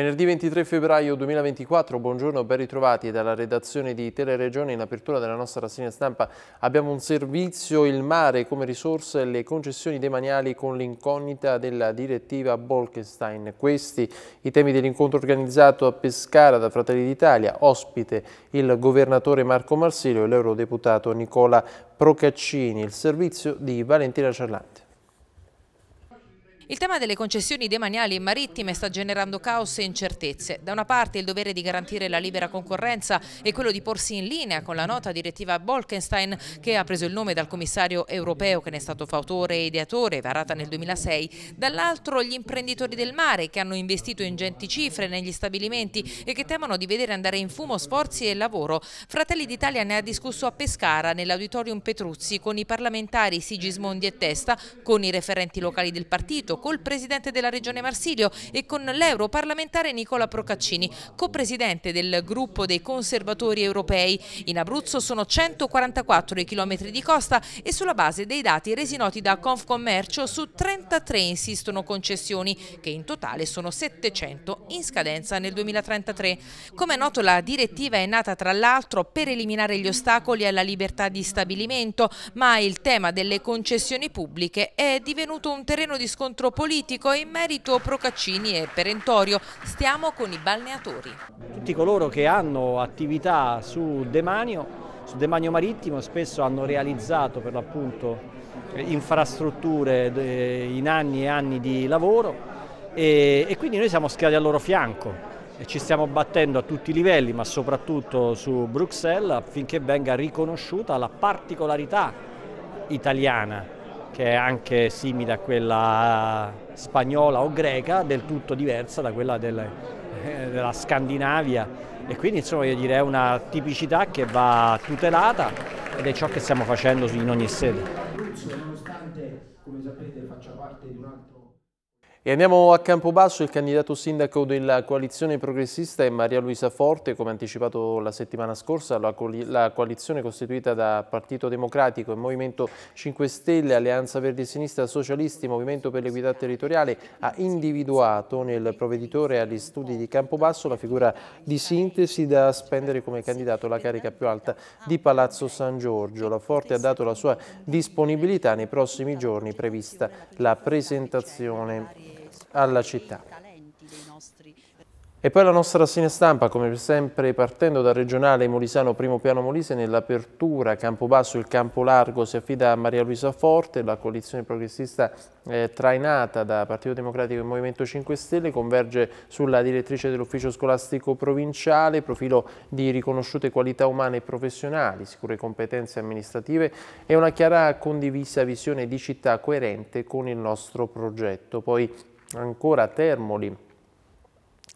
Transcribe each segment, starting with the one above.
Venerdì 23 febbraio 2024, buongiorno, ben ritrovati dalla redazione di Teleregione in apertura della nostra rassegna stampa. Abbiamo un servizio, il mare come risorsa e le concessioni demaniali con l'incognita della direttiva Bolkestein. Questi i temi dell'incontro organizzato a Pescara da Fratelli d'Italia, ospite il governatore Marco Marsilio e l'eurodeputato Nicola Procaccini, il servizio di Valentina Cerlante. Il tema delle concessioni demaniali e marittime sta generando caos e incertezze. Da una parte il dovere di garantire la libera concorrenza e quello di porsi in linea con la nota direttiva Bolkenstein che ha preso il nome dal commissario europeo che ne è stato fautore e ideatore, varata nel 2006. Dall'altro gli imprenditori del mare che hanno investito ingenti cifre negli stabilimenti e che temono di vedere andare in fumo sforzi e lavoro. Fratelli d'Italia ne ha discusso a Pescara nell'auditorium Petruzzi con i parlamentari Sigismondi e Testa, con i referenti locali del partito, col presidente della regione Marsilio e con l'europarlamentare Nicola Procaccini, copresidente del gruppo dei conservatori europei. In Abruzzo sono 144 i chilometri di costa e sulla base dei dati resi noti da Confcommercio su 33 insistono concessioni, che in totale sono 700 in scadenza nel 2033. Come è noto la direttiva è nata tra l'altro per eliminare gli ostacoli alla libertà di stabilimento, ma il tema delle concessioni pubbliche è divenuto un terreno di scontro scontro politico e in merito Procaccini e perentorio. Stiamo con i balneatori. Tutti coloro che hanno attività su demanio su demanio marittimo spesso hanno realizzato per l'appunto infrastrutture in anni e anni di lavoro e, e, quindi noi siamo schierati al loro fianco e ci stiamo battendo a tutti i livelli ma soprattutto su Bruxelles affinché venga riconosciuta la particolarità italiana che è anche simile a quella spagnola o greca, del tutto diversa da quella del, eh, della Scandinavia e quindi insomma voglio dire è una tipicità che va tutelata ed è ciò che stiamo facendo in ogni sede. E andiamo a Campobasso, il candidato sindaco della coalizione progressista è Maria Luisa Forte, come anticipato la settimana scorsa, la, coalizione costituita da Partito Democratico e Movimento 5 Stelle, Alleanza Verdi Sinistra, Socialisti, Movimento per l'Equità Territoriale, ha individuato nel provveditore agli studi di Campobasso la figura di sintesi da spendere come candidato alla carica più alta di Palazzo San Giorgio. La Forte ha dato la sua disponibilità nei prossimi giorni prevista la presentazione alla città. E poi la nostra rassegna stampa, come sempre partendo dal regionale Molisano primo piano Molise, nell'apertura Campobasso il campo largo si affida a Maria Luisa Forte, la coalizione progressista eh, trainata da Partito Democratico e Movimento 5 Stelle converge sulla direttrice dell'ufficio scolastico provinciale, profilo di riconosciute qualità umane e professionali, sicure competenze amministrative e una chiara condivisa visione di città coerente con il nostro progetto. Poi ancora Termoli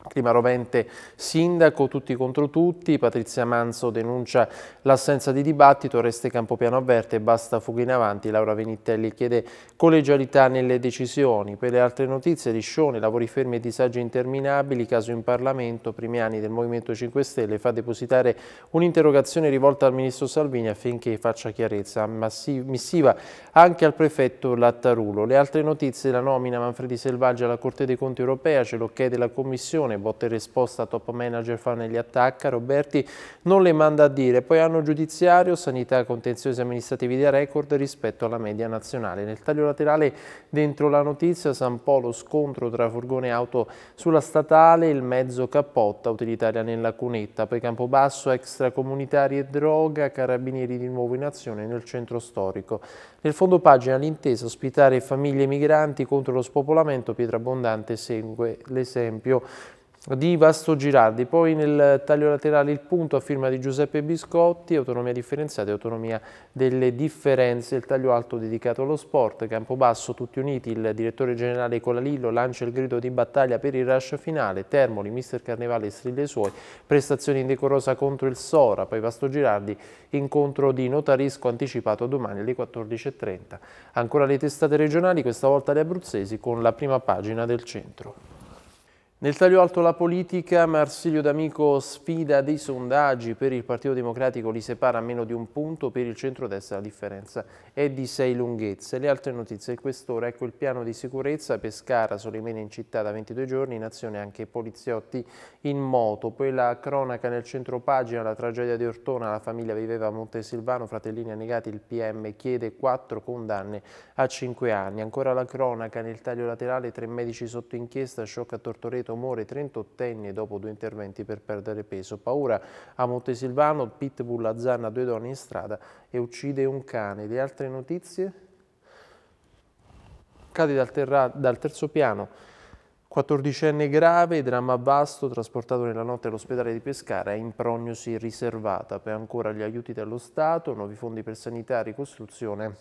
Clima rovente sindaco, tutti contro tutti, Patrizia Manzo denuncia l'assenza di dibattito, Reste Campopiano avverte, basta fuga in avanti, Laura Venitelli chiede collegialità nelle decisioni. Per le altre notizie, Riscione, lavori fermi e disagi interminabili, caso in Parlamento, primi anni del Movimento 5 Stelle, fa depositare un'interrogazione rivolta al Ministro Salvini affinché faccia chiarezza, missiva anche al Prefetto Lattarulo. Le altre notizie, la nomina Manfredi Selvaggia alla Corte dei Conti Europea, ce lo chiede la Commissione, pressione, botte risposta, top manager Fanelli attacca, Roberti non le manda a dire, poi hanno giudiziario, sanità, contenziosi amministrativi da record rispetto alla media nazionale. Nel taglio laterale dentro la notizia San Polo scontro tra furgone e auto sulla statale, il mezzo cappotta utilitaria nella cunetta, poi Campobasso extracomunitari e droga, carabinieri di nuovo in azione nel centro storico. Nel fondo pagina l'intesa ospitare famiglie migranti contro lo spopolamento, pietra Pietrabondante segue l'esempio di Vasto Girardi, poi nel taglio laterale il punto a firma di Giuseppe Biscotti, autonomia differenziata e autonomia delle differenze, il taglio alto dedicato allo sport, campo basso tutti uniti, il direttore generale Colalillo lancia il grido di battaglia per il rush finale, Termoli, mister Carnevale strilla i suoi, prestazione indecorosa contro il Sora, poi Vasto Girardi, incontro di Notarisco anticipato domani alle 14.30. Ancora le testate regionali, questa volta le abruzzesi con la prima pagina del centro. Nel taglio alto la politica, Marsilio D'Amico sfida dei sondaggi per il Partito Democratico, li separa a meno di un punto, per il centrodestra la differenza è di sei lunghezze. Le altre notizie, di quest'ora, ecco il piano di sicurezza, Pescara, Solimene in città da 22 giorni, in azione anche poliziotti in moto. Poi la cronaca nel centro pagina, la tragedia di Ortona, la famiglia viveva a Montesilvano, fratellini annegati, il PM chiede quattro condanne a cinque anni. Ancora la cronaca nel taglio laterale, tre medici sotto inchiesta, shock a Tortoreto, tumore 38enne dopo due interventi per perdere peso. Paura a Montesilvano, Pitbull azzanna due donne in strada e uccide un cane. Le altre notizie? Cade dal, terra, dal terzo piano 14enne grave, dramma vasto, trasportato nella notte all'ospedale di Pescara, è in prognosi riservata. Per ancora gli aiuti dello Stato, nuovi fondi per sanità, ricostruzione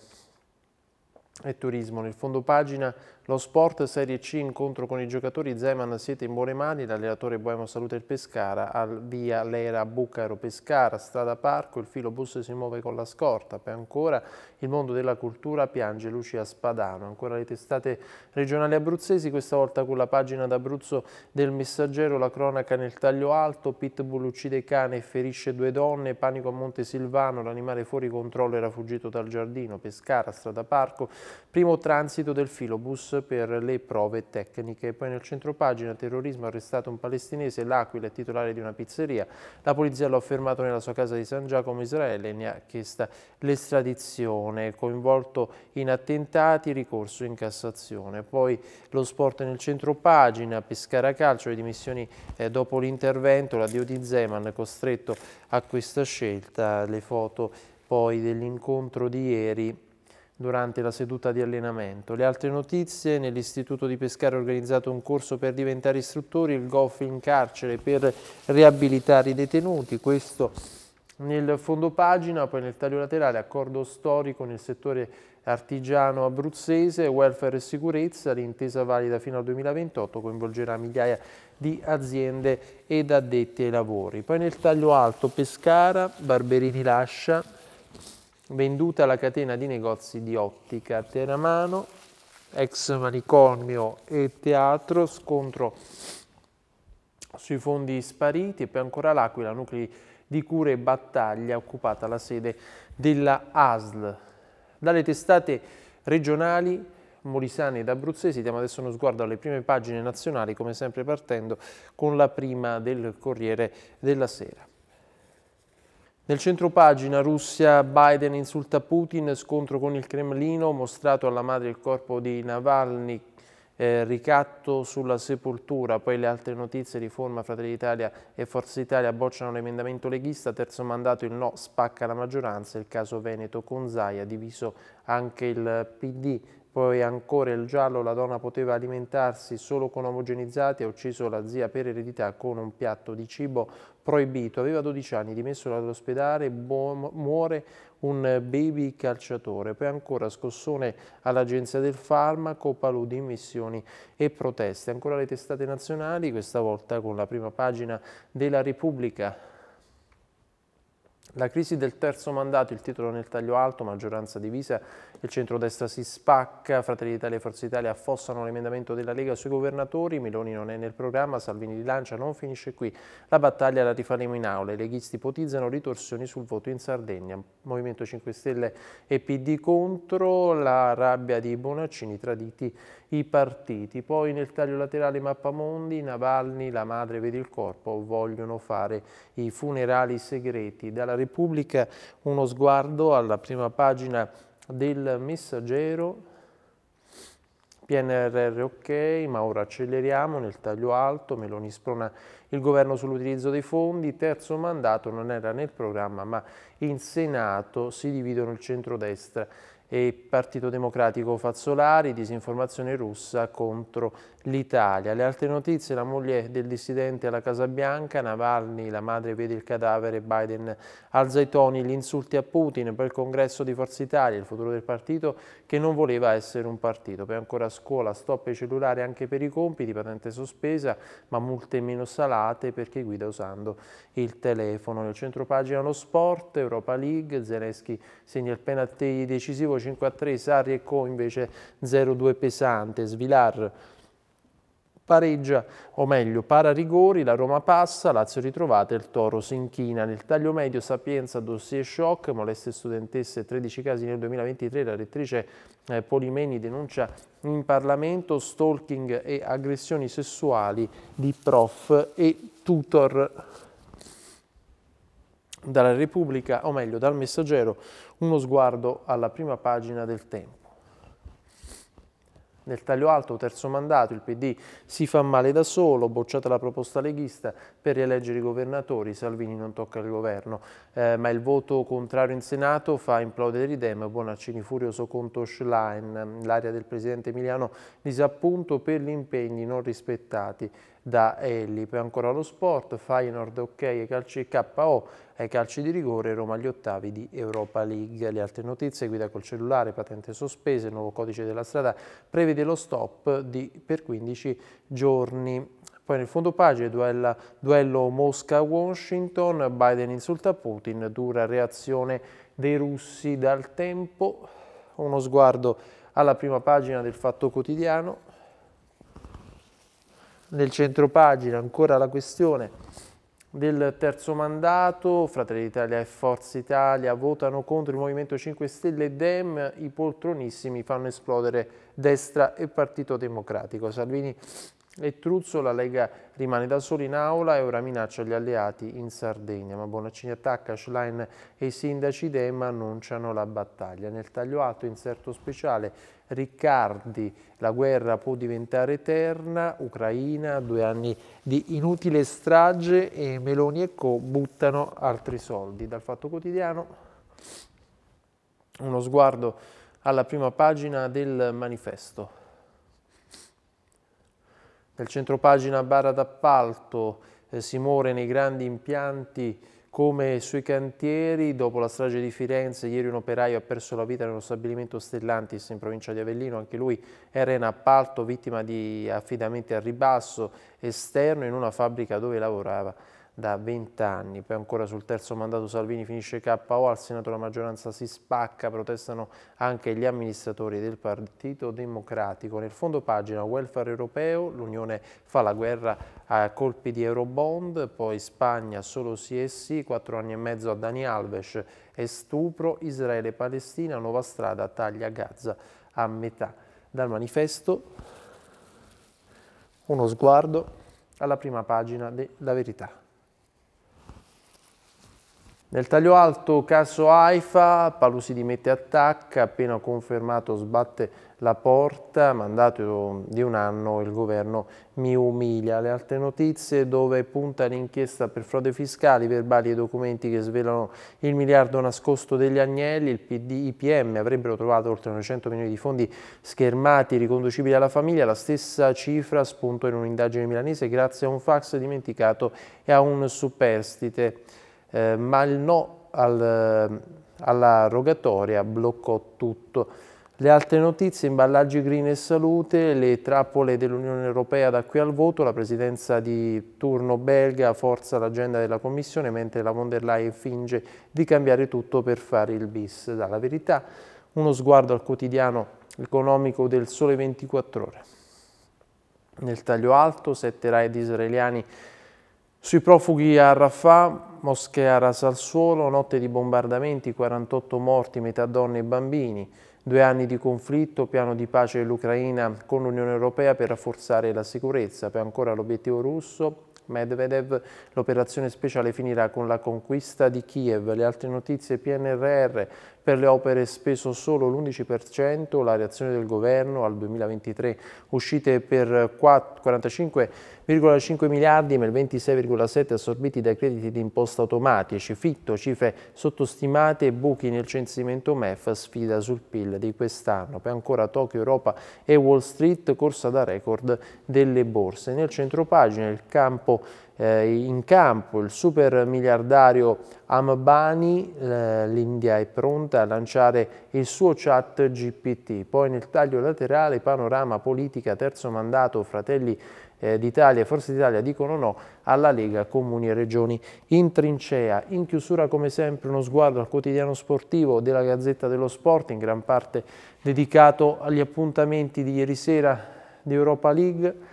e turismo. Nel fondo pagina lo sport Serie C incontro con i giocatori Zeman siete in buone mani, l'allenatore Boemo saluta il Pescara, al via Lera Bucaro Pescara, strada Parco, il filo bus si muove con la scorta, poi ancora il mondo della cultura piange Lucia Spadano, ancora le testate regionali abruzzesi, questa volta con la pagina d'Abruzzo del messaggero, la cronaca nel taglio alto, Pitbull uccide cane e ferisce due donne, panico a Monte Silvano, l'animale fuori controllo era fuggito dal giardino, Pescara, strada Parco, primo transito del filo bus per le prove tecniche. Poi nel centro pagina, terrorismo arrestato un palestinese, l'Aquila è titolare di una pizzeria. La polizia lo ha fermato nella sua casa di San Giacomo, Israele, e ne ha chiesta l'estradizione. Coinvolto in attentati, ricorso in Cassazione. Poi lo sport nel centro pagina, Pescara Calcio, le dimissioni eh, dopo l'intervento, l'addio di Zeman costretto a questa scelta, le foto poi dell'incontro di ieri durante la seduta di allenamento. Le altre notizie, nell'istituto di Pescara ha organizzato un corso per diventare istruttori, il GOF in carcere per riabilitare i detenuti, questo nel fondo pagina, poi nel taglio laterale accordo storico nel settore artigiano abruzzese, welfare e sicurezza, l'intesa valida fino al 2028 coinvolgerà migliaia di aziende ed addetti ai lavori. Poi nel taglio alto Pescara, Barberini lascia, venduta la catena di negozi di Ottica, Teramano, ex manicomio e teatro, scontro sui fondi spariti e poi ancora l'Aquila, nuclei di cure e battaglia, occupata la sede della ASL. Dalle testate regionali molisane ed abruzzesi diamo adesso uno sguardo alle prime pagine nazionali, come sempre partendo con la prima del Corriere della Sera. Nel centro pagina Russia, Biden insulta Putin, scontro con il Cremlino, mostrato alla madre il corpo di Navalny, eh, ricatto sulla sepoltura, poi le altre notizie, Riforma, Fratelli d'Italia e Forza Italia bocciano l'emendamento leghista, terzo mandato il no spacca la maggioranza, il caso Veneto con Zaia, diviso anche il PD, poi ancora il giallo, la donna poteva alimentarsi solo con omogenizzati, ha ucciso la zia per eredità con un piatto di cibo proibito, aveva 12 anni, dimesso dall'ospedale, muore un baby calciatore, poi ancora scossone all'agenzia del farmaco, paludi, immissioni e proteste. Ancora le testate nazionali, questa volta con la prima pagina della Repubblica la crisi del terzo mandato, il titolo nel taglio alto, maggioranza divisa, il centrodestra si spacca, Fratelli d'Italia e Forza Italia affossano l'emendamento della Lega sui governatori, Meloni non è nel programma, Salvini rilancia, non finisce qui. La battaglia la rifaremo in aula, i leghisti ipotizzano ritorsioni sul voto in Sardegna. Movimento 5 Stelle e PD contro, la rabbia di Bonaccini, traditi i partiti. Poi nel taglio laterale Mappamondi, Navalny, la madre vede il corpo, vogliono fare i funerali segreti. Dalla Repubblica uno sguardo alla prima pagina del messaggero PNRR ok, ma ora acceleriamo nel taglio alto, Meloni sprona il governo sull'utilizzo dei fondi, terzo mandato non era nel programma ma in Senato si dividono il centrodestra e il Partito Democratico Fazzolari, disinformazione russa contro l'Italia. Le altre notizie, la moglie del dissidente alla Casa Bianca, Navalny, la madre vede il cadavere, Biden alza i toni, gli insulti a Putin poi il congresso di Forza Italia, il futuro del partito che non voleva essere un partito. Poi ancora a scuola, stop ai cellulari anche per i compiti, patente sospesa ma multe meno salari regolate perché guida usando il telefono. Nel centro pagina lo sport, Europa League, Zeleschi segna il penalti decisivo 5-3, Sarri e Co invece 0-2 pesante, Svilar Pareggia, o meglio, para rigori, la Roma passa, Lazio ritrovata, e il Toro si inchina. Nel taglio medio Sapienza, dossier shock, moleste studentesse, 13 casi nel 2023, la rettrice eh, Polimeni denuncia in Parlamento stalking e aggressioni sessuali di prof e tutor dalla Repubblica, o meglio dal Messaggero, uno sguardo alla prima pagina del tempo. Nel taglio alto terzo mandato il PD si fa male da solo, bocciata la proposta leghista per rieleggere i governatori, Salvini non tocca il governo, eh, ma il voto contrario in Senato fa implodere idem, Bonaccini furioso contro Schlein, l'area del presidente Emiliano disappunto per gli impegni non rispettati da Elli. Poi ancora lo sport, Feyenoord ok ai calci KO, ai calci di rigore, Roma agli ottavi di Europa League. Le altre notizie, guida col cellulare, patente sospese, nuovo codice della strada prevede lo stop di, per 15 giorni. Poi nel fondo pagina duello, duello Mosca-Washington, Biden insulta Putin, dura reazione dei russi dal tempo, uno sguardo alla prima pagina del Fatto Quotidiano, nel centro pagina ancora la questione del terzo mandato, Fratelli d'Italia e Forza Italia votano contro il Movimento 5 Stelle e Dem, i poltronissimi fanno esplodere destra e Partito Democratico. Salvini Ettruzzo, la Lega rimane da solo in aula e ora minaccia gli alleati in Sardegna, ma Bonaccini attacca, Schlein e i sindaci d'EMA annunciano la battaglia. Nel taglio alto, inserto speciale Riccardi, la guerra può diventare eterna, Ucraina, due anni di inutile strage e Meloni e Co buttano altri soldi. Dal Fatto Quotidiano uno sguardo alla prima pagina del manifesto. Dal centro pagina Barra d'Appalto eh, si muore nei grandi impianti come sui cantieri, dopo la strage di Firenze, ieri un operaio ha perso la vita nello stabilimento Stellantis in provincia di Avellino, anche lui era in appalto, vittima di affidamenti a ribasso esterno in una fabbrica dove lavorava da 20 anni. Poi ancora sul terzo mandato Salvini finisce KO, al Senato la maggioranza si spacca, protestano anche gli amministratori del Partito Democratico. Nel fondo pagina welfare europeo, l'Unione fa la guerra a colpi di Eurobond, poi Spagna solo sì e sì, quattro anni e mezzo a Dani Alves e stupro, Israele e Palestina, nuova strada taglia Gaza a metà. Dal manifesto uno sguardo alla prima pagina della verità. Nel taglio alto caso Haifa, Palusi dimette attacca, appena confermato sbatte la porta, mandato di un anno il governo mi umilia. Le altre notizie dove punta l'inchiesta per frode fiscali, verbali e documenti che svelano il miliardo nascosto degli agnelli, il PD, IPM avrebbero trovato oltre 900 milioni di fondi schermati riconducibili alla famiglia, la stessa cifra spunto in un'indagine milanese grazie a un fax dimenticato e a un superstite eh, ma il no al, alla rogatoria bloccò tutto. Le altre notizie, imballaggi green e salute, le trappole dell'Unione Europea da qui al voto, la presidenza di turno belga forza l'agenda della Commissione, mentre la von der Leyen finge di cambiare tutto per fare il bis. Dalla verità, uno sguardo al quotidiano economico del Sole 24 Ore. Nel taglio alto, sette raid israeliani sui profughi a Rafah, moschea rasa al suolo, notte di bombardamenti, 48 morti, metà donne e bambini, due anni di conflitto, piano di pace dell'Ucraina con l'Unione Europea per rafforzare la sicurezza, poi ancora l'obiettivo russo, Medvedev, l'operazione speciale finirà con la conquista di Kiev, le altre notizie PNRR, per le opere speso solo l'11%, la reazione del governo al 2023 uscite per 45,5 miliardi ma il 26,7 assorbiti dai crediti di imposta automatici, fitto, cifre sottostimate buchi nel censimento MEF, sfida sul PIL di quest'anno. Poi ancora Tokyo, Europa e Wall Street, corsa da record delle borse. Nel centro pagina il campo eh, in campo il super miliardario Ambani, eh, l'India è pronta a lanciare il suo chat GPT. Poi nel taglio laterale panorama politica, terzo mandato, fratelli eh, d'Italia e Forza d'Italia dicono no alla Lega Comuni e Regioni in trincea. In chiusura come sempre uno sguardo al quotidiano sportivo della Gazzetta dello Sport in gran parte dedicato agli appuntamenti di ieri sera di Europa League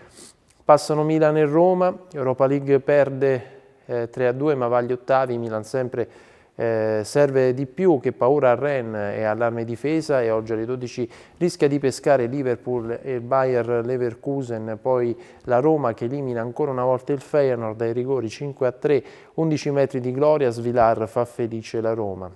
Passano Milan e Roma, Europa League perde eh, 3-2 ma va agli ottavi, Milan sempre eh, serve di più che paura a Ren e allarme difesa e oggi alle 12 rischia di pescare Liverpool e Bayer Leverkusen, poi la Roma che elimina ancora una volta il Feyenoord dai rigori 5-3, 11 metri di gloria, Svilar fa felice la Roma.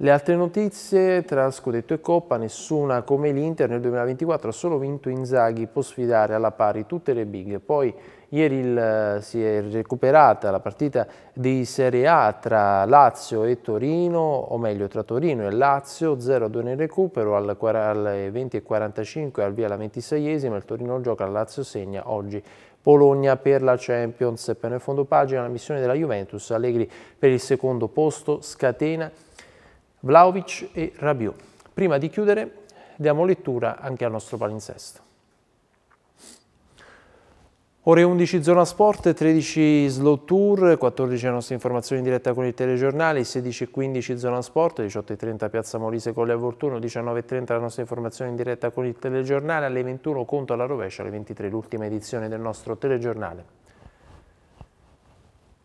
Le altre notizie, tra scudetto e coppa, nessuna come l'Inter nel 2024 ha solo vinto Inzaghi, può sfidare alla pari tutte le big. Poi ieri il, eh, si è recuperata la partita di Serie A tra Lazio e Torino, o meglio tra Torino e Lazio, 0-2 nel recupero al, alle 20.45 al via alla 26esima, il Torino gioca, la Lazio segna oggi Bologna per la Champions. E per noi fondo pagina la missione della Juventus, Allegri per il secondo posto, scatena Vlaovic e Rabiot. Prima di chiudere diamo lettura anche al nostro palinsesto. Ore 11 zona sport, 13 slow tour, 14 le nostre informazioni in diretta con il telegiornale, 16.15 zona sport, 18.30 piazza Molise con le Avortuno, 19.30 la nostra informazione in diretta con il telegiornale, alle 21 conto alla rovescia, alle 23 l'ultima edizione del nostro telegiornale.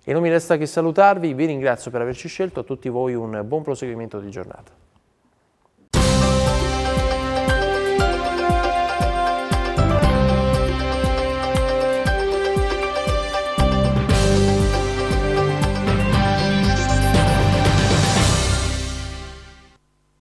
E non mi resta che salutarvi, vi ringrazio per averci scelto, a tutti voi un buon proseguimento di giornata.